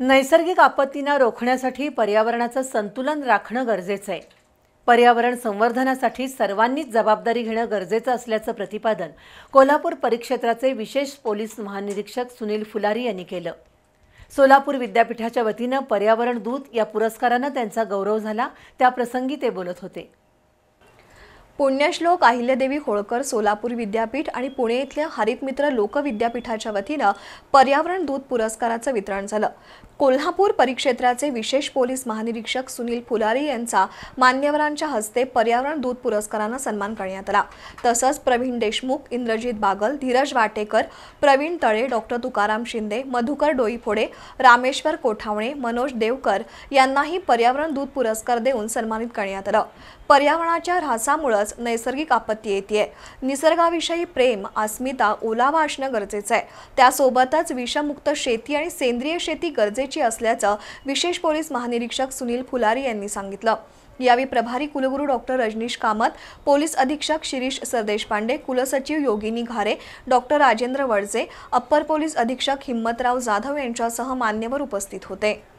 नैसर्गिक आपत्तींना रोखण्यासाठी पर्यावरणाचं संतुलन राखणं गरजेचं आहे पर्यावरण संवर्धनासाठी सर्वांनीच जबाबदारी घेणं गरजेचं असल्याचं प्रतिपादन कोल्हापूर परिक्षेत्राचे विशेष पोलीस महानिरीक्षक सुनील फुलारी यांनी केलं सोलापूर विद्यापीठाच्या वतीनं पर्यावरण दूत या पुरस्कारानं त्यांचा गौरव झाला त्याप्रसंगी ते बोलत होते पुण्यश्लोक अहिल्यादेवी होळकर सोलापूर विद्यापीठ आणि पुणे इथल्या हरित मित्र वतीनं पर्यावरण दूत पुरस्काराचं वितरण झालं कोल्हापूर परिक्षेत्राचे विशेष पोलीस महानिरीक्षक सुनील फुलारी यांचा मान्यवरांच्या हस्ते पर्यावरण दूत पुरस्कारानं सन्मान करण्यात आला तसंच प्रवीण देशमुख इंद्रजित बागल धीरज वाटेकर प्रवीण तळे डॉक्टर तुकाराम शिंदे मधुकर डोईफोडे रामेश्वर कोठावणे मनोज देवकर यांनाही पर्यावरण दूत पुरस्कार देऊन सन्मानित करण्यात आलं पर्यावरणाच्या ऱ्हासामुळे नैसर्गिक आपत्ती येते निसर्गाविषयी प्रेम अस्मिता ओलावा असणं गरजेचं आहे त्यासोबतच विषमुक्त शेती आणि सेंद्रिय शेती गरजेची असल्याचं विशेष पोलीस महानिरीक्षक सुनील फुलारी यांनी सांगितलं यावेळी प्रभारी कुलगुरू डॉक्टर रजनीश कामत पोलीस अधीक्षक शिरीष सरदेशपांडे कुलसचिव Yogini Ghare doctor Rajendra Valje upper police अधीक्षक हिम्मतराव जाधव यांच्यासह मान्यवर उपस्थित होते